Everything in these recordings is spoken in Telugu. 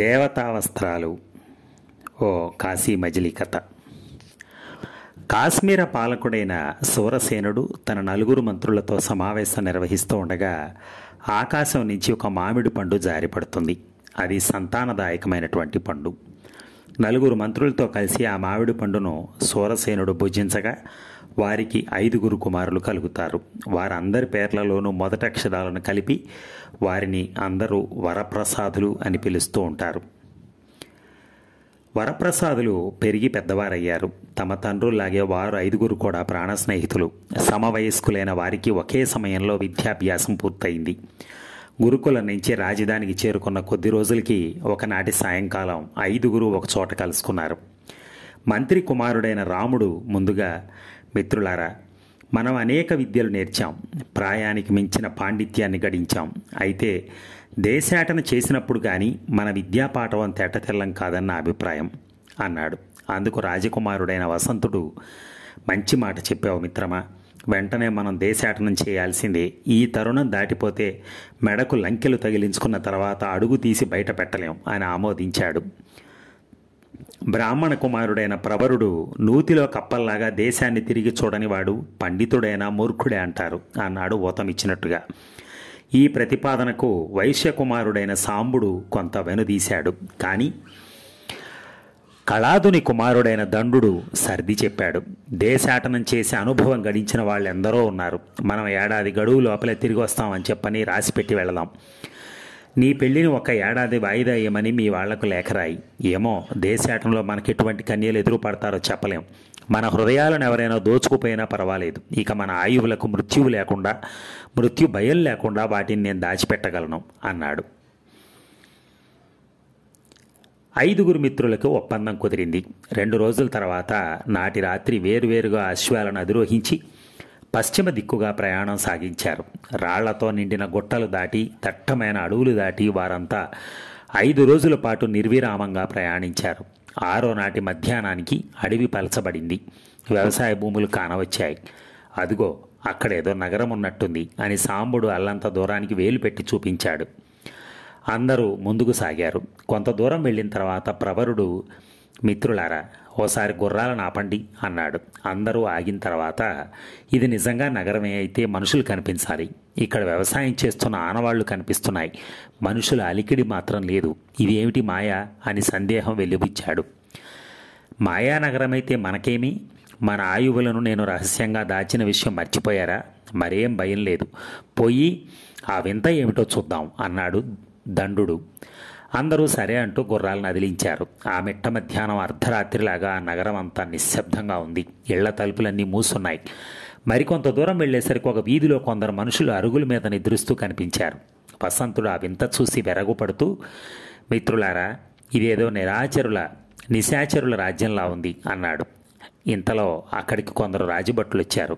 దేవతావస్త్రాలు ఓ కాశీ మజిలీ కథ కాశ్మీర పాలకుడైన సూరసేనుడు తన నలుగురు మంత్రులతో సమావేశం నిర్వహిస్తూ ఉండగా ఆకాశం నుంచి ఒక మామిడి పండు జారిపడుతుంది అది సంతానదాయకమైనటువంటి పండు నలుగురు మంత్రులతో కలిసి ఆ మామిడి పండును సూరసేనుడు భుజించగా వారికి ఐదుగురు కుమారులు కలుగుతారు వారందరి పేర్లలోనూ మొదటి అక్షరాలను కలిపి వారిని అందరూ వరప్రసాదులు అని పిలుస్తూ ఉంటారు వరప్రసాదులు పెరిగి పెద్దవారయ్యారు తమ తండ్రుల్లాగే వారు ఐదుగురు కూడా ప్రాణ స్నేహితులు సమవయస్కులైన వారికి ఒకే సమయంలో విద్యాభ్యాసం పూర్తయింది గురుకులం నుంచి రాజధానికి చేరుకున్న కొద్ది రోజులకి ఒకనాటి సాయంకాలం ఐదుగురు ఒకచోట కలుసుకున్నారు మంత్రి కుమారుడైన రాముడు ముందుగా మిత్రులారా మనం అనేక విద్యలు నేర్చాం ప్రాయానికి మించిన పాండిత్యాన్ని గడించాం అయితే దేశాటన చేసినప్పుడు కానీ మన విద్యాపాఠవం తెల్లం కాదన్న అభిప్రాయం అన్నాడు అందుకు రాజకుమారుడైన వసంతుడు మంచి మాట చెప్పావు మిత్రమా వెంటనే మనం దేశాటనం చేయాల్సిందే ఈ తరుణం దాటిపోతే మెడకు లంకెలు తగిలించుకున్న తర్వాత అడుగు తీసి బయట పెట్టలేం అని ఆమోదించాడు బ్రాహ్మణ కుమారుడైన ప్రవరుడు నూతిలో కప్పల్లాగా దేశాన్ని తిరిగి చూడని వాడు పండితుడైనా మూర్ఖుడే అంటారు అన్నాడు ఓతమిచ్చినట్టుగా ఈ ప్రతిపాదనకు వైశ్యకుమారుడైన సాంబుడు కొంత వెనుదీశాడు కానీ కళాదుని కుమారుడైన దండు సర్ది చెప్పాడు దేశాటనం చేసే అనుభవం గడించిన వాళ్ళెందరో ఉన్నారు మనం ఏడాది గడువు లోపలే తిరిగి వస్తామని చెప్పని రాసిపెట్టి వెళదాం నీ పెళ్లిని ఒక ఏడాది వాయిదా ఏమని మీ వాళ్లకు లేఖరాయి ఏమో దేశాటంలో మనకి ఎటువంటి కన్యలు ఎదురు పడతారో చెప్పలేం మన హృదయాలను ఎవరైనా దోచుకుపోయినా పర్వాలేదు ఇక మన ఆయువులకు మృత్యువు లేకుండా మృత్యు భయం లేకుండా వాటిని నేను దాచిపెట్టగలను అన్నాడు ఐదుగురు మిత్రులకు ఒప్పందం కుదిరింది రెండు రోజుల తర్వాత నాటి రాత్రి వేరువేరుగా అశ్వాలను అధిరోహించి పశ్చిమ దిక్కుగా ప్రయాణం సాగించారు రాళ్లతో నిండిన గుట్టలు దాటి దట్టమైన అడవులు దాటి వారంతా ఐదు రోజుల పాటు నిర్విరామంగా ప్రయాణించారు ఆరో నాటి మధ్యాహ్నానికి అడవి పలచబడింది వ్యవసాయ భూములు కానవచ్చాయి అదిగో అక్కడేదో నగరం ఉన్నట్టుంది అని సాంబుడు అల్లంత దూరానికి వేలు పెట్టి చూపించాడు అందరూ ముందుకు సాగారు కొంత దూరం వెళ్ళిన తర్వాత ప్రవరుడు మిత్రులారా ఓసారి గుర్రాలను ఆపండి అన్నాడు అందరూ ఆగిన తర్వాత ఇది నిజంగా నగరమే అయితే మనుషులు కనిపించాలి ఇక్కడ వ్యవసాయం చేస్తున్న ఆనవాళ్లు కనిపిస్తున్నాయి మనుషుల అలికిడి మాత్రం లేదు ఇదేమిటి మాయా అని సందేహం వెలిబుచ్చాడు మాయానగరమైతే మనకేమి మన ఆయువులను నేను రహస్యంగా దాచిన విషయం మర్చిపోయారా మరేం భయం లేదు పోయి ఆ వింత ఏమిటో చూద్దాం అన్నాడు దండు అందరూ సరే అంటూ గుర్రాలను అదిలించారు ఆ మిట్ట మధ్యాహ్నం అర్ధరాత్రిలాగా నగరం అంతా నిశ్శబ్దంగా ఉంది ఇళ్ల తలుపులన్నీ మూసున్నాయి మరికొంత దూరం వెళ్లేసరికి ఒక వీధిలో కొందరు మనుషులు అరుగుల మీద నిద్రిస్తూ కనిపించారు వసంతుడు ఆ వింత చూసి వెరగుపడుతూ మిత్రులారా ఇదేదో నిరాచరుల నిశాచరుల రాజ్యంలా ఉంది అన్నాడు ఇంతలో అక్కడికి కొందరు రాజుభట్లు వచ్చారు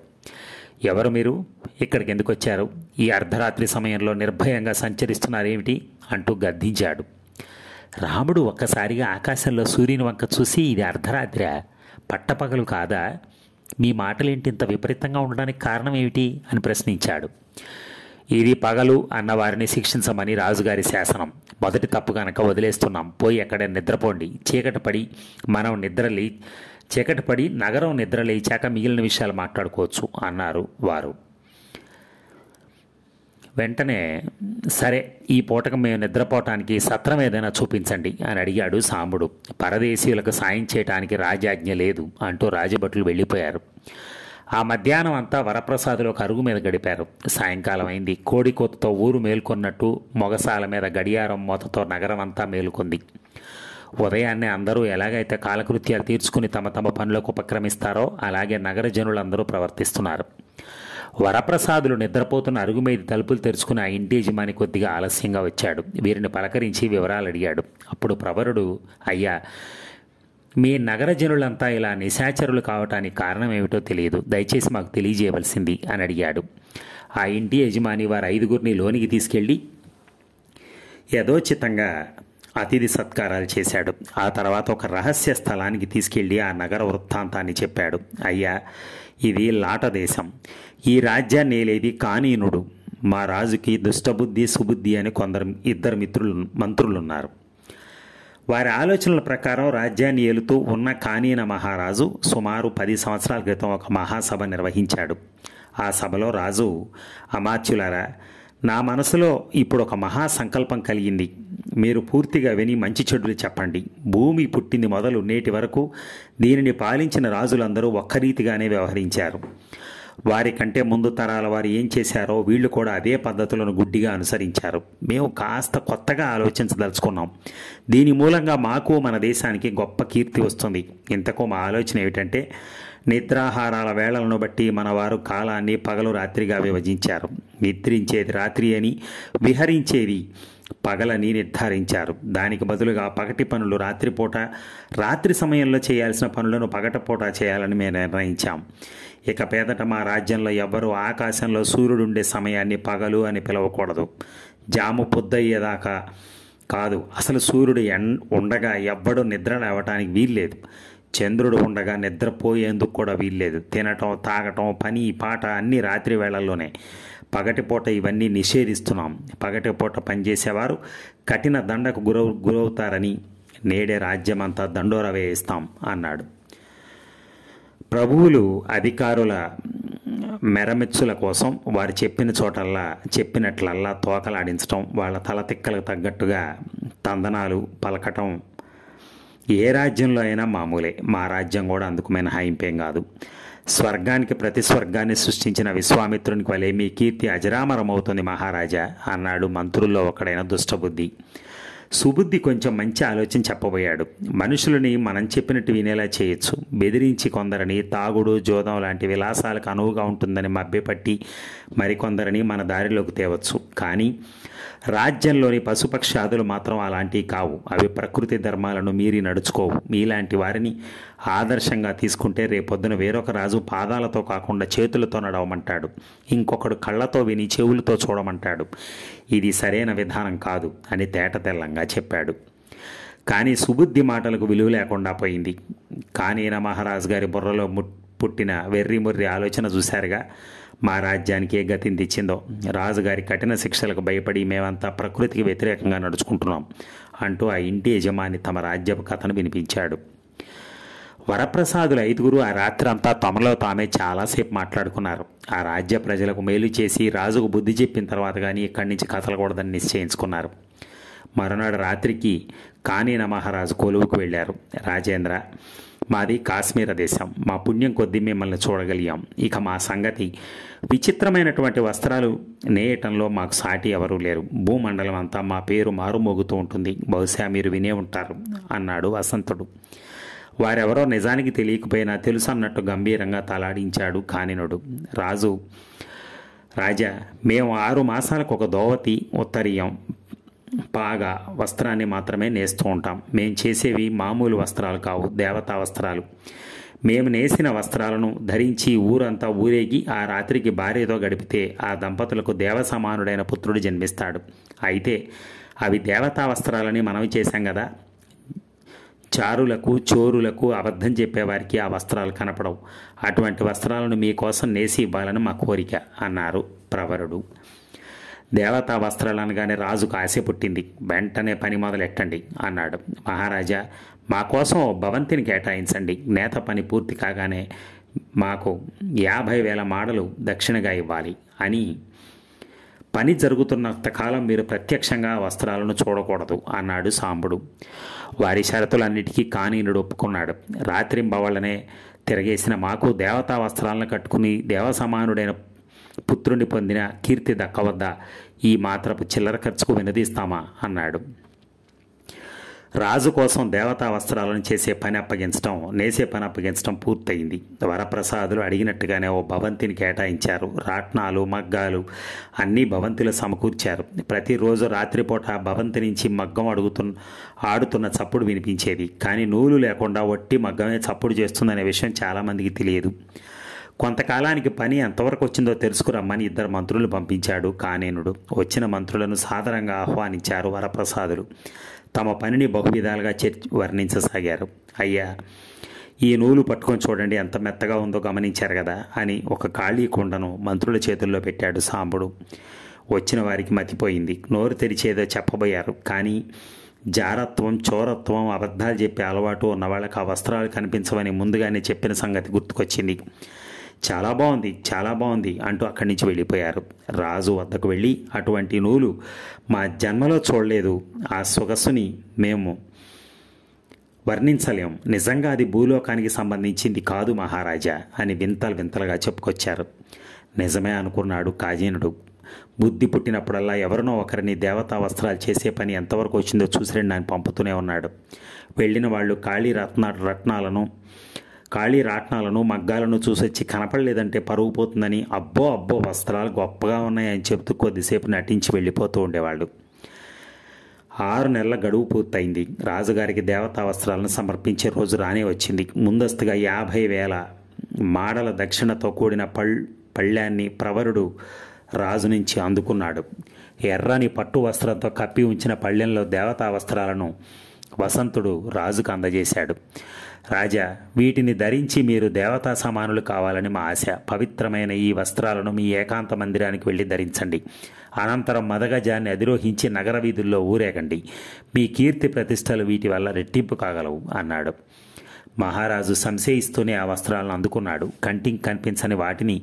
ఎవరు మీరు ఇక్కడికి ఎందుకు వచ్చారు ఈ అర్ధరాత్రి సమయంలో నిర్భయంగా సంచరిస్తున్నారేమిటి అంటూ గద్దించాడు రాముడు ఒక్కసారిగా ఆకాశంలో సూర్యుని వంక చూసి ఇది అర్ధరాత్రి పట్టపగలు కాదా మీ మాటలేంటి ఇంత విపరీతంగా ఉండడానికి కారణం ఏమిటి అని ప్రశ్నించాడు ఇది పగలు అన్నవారిని శిక్షించమని రాజుగారి శాసనం మొదటి తప్పు కనుక వదిలేస్తున్నాం పోయి ఎక్కడ నిద్రపోండి చీకటి పడి మనం నిద్రలే చీకటి పడి నగరం నిద్రలేచాక మిగిలిన విషయాలు మాట్లాడుకోవచ్చు అన్నారు వారు వెంటనే సరే ఈ పూటకు మేము నిద్రపోవటానికి సత్రం ఏదైనా చూపించండి అని అడిగాడు సాంబుడు పరదేశీయులకు సాయం చేయటానికి రాజాజ్ఞ లేదు అంటూ రాజభటులు వెళ్ళిపోయారు ఆ మధ్యాహ్నం అంతా వరప్రసాదులు ఒక అరుగు మీద గడిపారు సాయంకాలం అయింది కోడి కోతతో ఊరు మేల్కొన్నట్టు మొగసాల మీద గడియారం మూతతో నగరం అంతా మేలుకుంది ఉదయాన్నే అందరూ ఎలాగైతే కాలకృత్యాలు తీర్చుకుని తమ తమ పనులకు ఉపక్రమిస్తారో అలాగే నగర జనులందరూ ప్రవర్తిస్తున్నారు వరప్రసాదులు నిద్రపోతున్న అరుగు మీద తలుపులు తెరుచుకుని ఆ ఇంటి యజమాని కొద్దిగా ఆలస్యంగా వచ్చాడు వీరిని పలకరించి వివరాలు అడిగాడు అప్పుడు ప్రవరుడు అయ్యా మీ నగర జనులంతా ఇలా నిశాచరులు కావటానికి కారణం ఏమిటో తెలియదు దయచేసి మాకు తెలియజేయవలసింది అని అడిగాడు ఆ ఇంటి యజమాని వారు ఐదుగురిని లోనికి తీసుకెళ్ళి యథోచితంగా అతిథి సత్కారాలు చేశాడు ఆ తర్వాత ఒక రహస్య స్థలానికి తీసుకెళ్లి ఆ నగర వృత్తాంతాన్ని చెప్పాడు అయ్యా ఇది లాట దేశం ఈ రాజ్యాన్ని ఏలేది కానీనుడు మా రాజుకి దుష్టబుద్ధి సుబుద్ధి అని కొందరు ఇద్దరు మిత్రులు మంత్రులున్నారు వారి ఆలోచనల ప్రకారం రాజ్యాన్ని ఏలుతూ ఉన్న కానీన మహారాజు సుమారు పది సంవత్సరాల క్రితం ఒక మహాసభ నిర్వహించాడు ఆ సభలో రాజు అమాత్యులారా నా మనసులో ఇప్పుడు ఒక మహాసంకల్పం కలిగింది మీరు పూర్తిగా విని మంచి చెడులు చెప్పండి భూమి పుట్టింది మొదలు నేటి వరకు దీనిని పాలించిన రాజులందరూ ఒక్కరీతిగానే వ్యవహరించారు వారి కంటే ముందు తరాల వారు ఏం చేశారో వీళ్ళు కూడా అదే పద్ధతులను గుడ్డిగా అనుసరించారు మేము కాస్త కొత్తగా ఆలోచించదలుచుకున్నాం దీని మూలంగా మాకు మన దేశానికి గొప్ప కీర్తి వస్తుంది ఇంతకు మా ఆలోచన ఏమిటంటే నిద్రాహారాల వేళలను బట్టి మనవారు కాలాన్ని పగలు రాత్రిగా విభజించారు నిద్రించేది రాత్రి అని విహరించేది పగలని నిర్ధారించారు దానికి బదులుగా పగటి పనులు రాత్రిపూట రాత్రి సమయంలో చేయాల్సిన పనులను పగటపూట చేయాలని మేము నిర్ణయించాం ఇక పేదట మా రాజ్యంలో ఎవ్వరూ ఆకాశంలో సూర్యుడుండే సమయాన్ని పగలు అని పిలవకూడదు జాము పొద్దయ్యేదాకా కాదు అసలు సూర్యుడు ఎన్ ఉండగా ఎవ్వడు నిద్ర లేవటానికి వీల్లేదు చంద్రుడు ఉండగా నిద్రపోయేందుకు కూడా వీల్లేదు తినటం తాగటం పని పాట అన్నీ రాత్రి వేళల్లోనే పగటిపూట ఇవన్నీ నిషేధిస్తున్నాం పగటిపూట పనిచేసేవారు కఠిన దండకు గురవు గురవుతారని నేడే రాజ్యమంతా దండోర వేయిస్తాం అన్నాడు ప్రభువులు అధికారుల మెరమెచ్చుల కోసం వారు చెప్పిన చోటల్లా చెప్పినట్లల్లా తోకలాడించటం వాళ్ళ తల తిక్కలకు తగ్గట్టుగా తందనాలు పలకటం ఏ రాజ్యంలో అయినా మామూలే మా రాజ్యం కూడా అందుకు మినహాయింపేం కాదు స్వర్గానికి ప్రతి స్వర్గాన్ని సృష్టించిన విశ్వామిత్రునికి వలె మీ కీర్తి అజరామరమవుతుంది మహారాజా అన్నాడు మంత్రుల్లో ఒకడైన దుష్టబుద్ధి సుబుద్ధి కొంచెం మంచి ఆలోచన చెప్పబోయాడు మనుషులని మనం చెప్పినట్టు వినేలా చేయొచ్చు బెదిరించి కొందరిని తాగుడు జోదం లాంటి విలాసాలకు అనువుగా ఉంటుందని మభ్యపట్టి మరికొందరిని మన దారిలోకి తేవచ్చు కానీ రాజ్యంలోని పశుపక్షాదులు మాత్రం అలాంటివి కావు అవి ప్రకృతి ధర్మాలను మీరి నడుచుకోవు మీలాంటి వారిని ఆదర్శంగా తీసుకుంటే రేపొద్దున వేరొక రాజు పాదాలతో కాకుండా చేతులతో నడవమంటాడు ఇంకొకడు కళ్ళతో విని చెవులతో చూడమంటాడు ఇది సరైన విధానం కాదు అని తేట తెల్లంగా చెప్పాడు కానీ సుబుద్ధి మాటలకు విలువ లేకుండా పోయింది కానీన మహారాజు గారి బుర్రలో పుట్టిన వెర్రి ముర్రి ఆలోచన చూశారుగా మా రాజ్యానికి ఏ గతిని తెచ్చిందో రాజుగారి కఠిన శిక్షలకు భయపడి మేమంతా ప్రకృతికి వ్యతిరేకంగా నడుచుకుంటున్నాం అంటూ ఆ ఇంటి యజమాని తమ రాజ్యపు కథను వినిపించాడు వరప్రసాదులు ఐదుగురు ఆ రాత్రంతా తమలో తామే చాలాసేపు మాట్లాడుకున్నారు ఆ రాజ్య ప్రజలకు మేలు చేసి రాజుకు బుద్ధి చెప్పిన తర్వాత కానీ ఇక్కడి నుంచి కదలకూడదని నిశ్చయించుకున్నారు మరునాడు రాత్రికి కానీన మహారాజు కొలువుకు వెళ్ళారు రాజేంద్ర మాది కాశ్మీర దేశం మా పుణ్యం కొద్దీ మిమ్మల్ని చూడగలిగాం ఇక మా సంగతి విచిత్రమైనటువంటి వస్త్రాలు నేయటంలో మాకు సాటి ఎవరూ లేరు భూమండలం అంతా మా పేరు మారుమోగుతూ ఉంటుంది బహుశా మీరు వినే ఉంటారు అన్నాడు వసంతుడు వారెవరో నిజానికి తెలియకపోయినా తెలుసు అన్నట్టు గంభీరంగా తలాడించాడు కానినుడు రాజు రాజా మేము ఆరు మాసాలకు ఒక దోవతి ఉత్తరీయం పాగా వస్త్రాన్ని మాత్రమే నేస్తూ ఉంటాం మేము చేసేవి మామూలు వస్త్రాలు కావు దేవతా వస్త్రాలు మేము నేసిన వస్త్రాలను ధరించి ఊరంతా ఊరేగి ఆ రాత్రికి భార్యతో గడిపితే ఆ దంపతులకు దేవ సమానుడైన పుత్రుడు జన్మిస్తాడు అయితే అవి దేవతా వస్త్రాలని మనవి చేశాం కదా చారులకు చోరులకు అబద్ధం చెప్పేవారికి ఆ వస్త్రాలు కనపడవు అటువంటి వస్త్రాలను మీకోసం నేసి ఇవ్వాలని మా కోరిక అన్నారు ప్రవరుడు దేవతా వస్త్రాలు అనగానే రాజుకు ఆశ పుట్టింది వెంటనే పని మొదలెట్టండి అన్నాడు మహారాజా మా కోసం భవంతిని కేటాయించండి నేత పని పూర్తి కాగానే మాకు యాభై వేల మాడలు దక్షిణగా ఇవ్వాలి అని పని జరుగుతున్నంత కాలం మీరు ప్రత్యక్షంగా వస్త్రాలను చూడకూడదు అన్నాడు సాంబుడు వారి షరతులన్నిటికీ కానీనుడు ఒప్పుకున్నాడు రాత్రింబవళ్ళనే తిరగేసిన మాకు దేవతా వస్త్రాలను కట్టుకుని దేవసమానుడైన పుత్రుని పొందిన కీర్తి దక్కవద్ద ఈ మాత్రపు చిల్లర ఖర్చుకు వినదీస్తామా అన్నాడు రాజు కోసం దేవతా వస్త్రాలను చేసే పని అప్పగించడం నేసే పని అప్పగించడం పూర్తయింది వరప్రసాదులు అడిగినట్టుగానే ఓ భవంతిని కేటాయించారు రాట్నాలు మగ్గాలు అన్నీ భవంతులు సమకూర్చారు ప్రతిరోజు రాత్రిపూట భవంతి నుంచి మగ్గం అడుగుతున్న ఆడుతున్న చప్పుడు వినిపించేది కానీ నూలు లేకుండా ఒట్టి మగ్గమే చప్పుడు చేస్తుందనే విషయం చాలామందికి తెలియదు కొంతకాలానికి పని ఎంతవరకు వచ్చిందో తెలుసుకురమ్మని ఇద్దరు మంత్రులు పంపించాడు కానేనుడు వచ్చిన మంత్రులను సాధారణంగా ఆహ్వానించారు వరప్రసాదులు తమ పనిని బహువిధాలుగా చర్చ వర్ణించసాగారు అయ్యా ఈ నూలు పట్టుకొని చూడండి ఎంత మెత్తగా ఉందో గమనించారు కదా అని ఒక ఖాళీ కుండను మంత్రుల చేతుల్లో పెట్టాడు సాంబుడు వచ్చిన వారికి మతిపోయింది నోరు తెరిచేదో చెప్పబోయారు కానీ జారత్వం చోరత్వం అబద్ధాలు చెప్పే అలవాటు ఉన్న వాళ్ళకి ఆ వస్త్రాలు కనిపించవని ముందుగానే చెప్పిన సంగతి గుర్తుకొచ్చింది చాలా బాగుంది చాలా బాగుంది అంటూ అక్కడి నుంచి వెళ్ళిపోయారు రాజు వద్దకు వెళ్ళి అటువంటి నూలు మా జన్మలో చూడలేదు ఆ సొగసుని మేము వర్ణించలేం నిజంగా అది భూలోకానికి సంబంధించింది కాదు మహారాజా అని వింతలు వింతలుగా చెప్పుకొచ్చారు నిజమే అనుకున్నాడు కాజీనుడు బుద్ధి పుట్టినప్పుడల్లా ఎవరినో ఒకరిని దేవతా వస్త్రాలు చేసే పని ఎంతవరకు వచ్చిందో చూసి ఆయన పంపుతూనే ఉన్నాడు వెళ్ళిన వాళ్ళు ఖాళీ రత్న రత్నాలను ఖాళీ రాట్నాలను మగ్గాలను చూసొచ్చి కనపడలేదంటే పరుగు పోతుందని అబ్బో అబ్బో వస్త్రాలు గొప్పగా ఉన్నాయని చెప్తూ కొద్దిసేపు నటించి వెళ్ళిపోతూ ఉండేవాళ్ళు ఆరు నెలల గడువు పూర్తయింది రాజుగారికి దేవతా వస్త్రాలను సమర్పించే రోజు రానే వచ్చింది ముందస్తుగా యాభై వేల మాడల దక్షిణతో కూడిన పళ్ పళ్ళ్యాన్ని ప్రవరుడు రాజు నుంచి అందుకున్నాడు ఎర్రని పట్టు వస్త్రంతో కప్పి ఉంచిన పళ్ళెంలో దేవతా వస్త్రాలను వసంతుడు రాజుకు అందజేశాడు రాజా వీటిని ధరించి మీరు దేవతా సమానులు కావాలని మా ఆశ పవిత్రమైన ఈ వస్త్రాలను మీ ఏకాంత మందిరానికి వెళ్ళి ధరించండి అనంతరం మదగజాన్ని అధిరోహించి నగర వీధుల్లో ఊరేగండి మీ కీర్తి ప్రతిష్టలు వీటి వల్ల రెట్టింపు కాగలవు అన్నాడు మహారాజు సంశయిస్తూనే ఆ వస్త్రాలను అందుకున్నాడు కంటికి కనిపించని వాటిని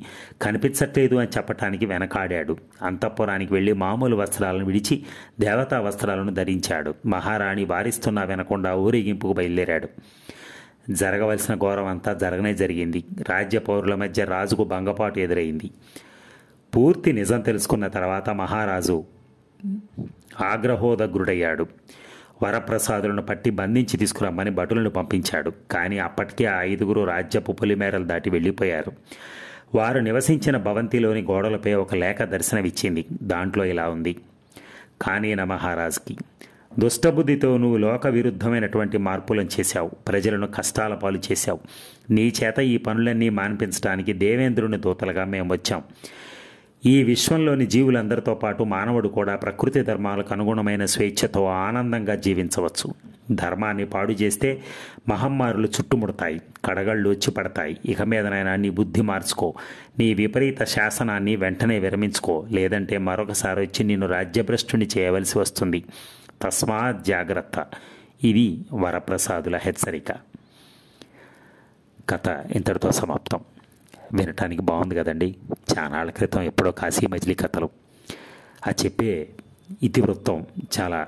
కనిపించట్లేదు అని చెప్పటానికి వెనకాడాడు అంతఃపురానికి వెళ్ళి మామూలు వస్త్రాలను విడిచి దేవతా వస్త్రాలను ధరించాడు మహారాణి వారిస్తున్నా వినకుండా ఊరేగింపుకు బయలుదేరాడు జరగవలసిన ఘోరం అంతా జరగనే జరిగింది రాజ్య పౌరుల మధ్య రాజుకు భంగపాటు ఎదురైంది పూర్తి నిజం తెలుసుకున్న తర్వాత మహారాజు ఆగ్రహోదగ్రుడయ్యాడు వరప్రసాదులను పట్టి బంధించి తీసుకురమ్మని భటులను పంపించాడు కానీ అప్పటికే ఆ ఐదుగురు రాజ్యపు పులిమేరలు దాటి వెళ్ళిపోయారు వారు నివసించిన భవంతిలోని గోడలపై ఒక లేఖ దర్శనమిచ్చింది దాంట్లో ఇలా ఉంది కానీ మహారాజ్కి దుష్టబుద్ధితో నువ్వు లోక విరుద్ధమైనటువంటి మార్పులను చేశావు ప్రజలను కష్టాల పాలు చేశావు నీ చేత ఈ పనులన్నీ మాన్పించడానికి దేవేంద్రుని దూతలుగా మేము వచ్చాం ఈ విశ్వంలోని జీవులందరితో పాటు మానవుడు కూడా ప్రకృతి ధర్మాలకు అనుగుణమైన స్వేచ్ఛతో ఆనందంగా జీవించవచ్చు ధర్మాన్ని పాడు చేస్తే మహమ్మారులు చుట్టుముడతాయి కడగళ్ళు వచ్చి పడతాయి ఇక మీదనైనా నీ బుద్ధి మార్చుకో నీ విపరీత శాసనాన్ని వెంటనే విరమించుకో లేదంటే మరొకసారి వచ్చి నిన్ను రాజ్యభ్రష్టుని చేయవలసి వస్తుంది తస్మా జాగ్రత్త ఇది వరప్రసాదుల హెచ్చరిక కథ ఇంతటితో సమాప్తం వినటానికి బాగుంది కదండి చాలా క్రితం ఎప్పుడో కాశీ మజిలీ కథలు ఆ చెప్పే ఇతివృత్తం చాలా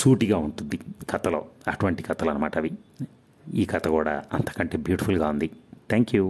సూటిగా ఉంటుంది కథలో అటువంటి కథలు అనమాట అవి ఈ కథ కూడా అంతకంటే బ్యూటిఫుల్గా ఉంది థ్యాంక్ యూ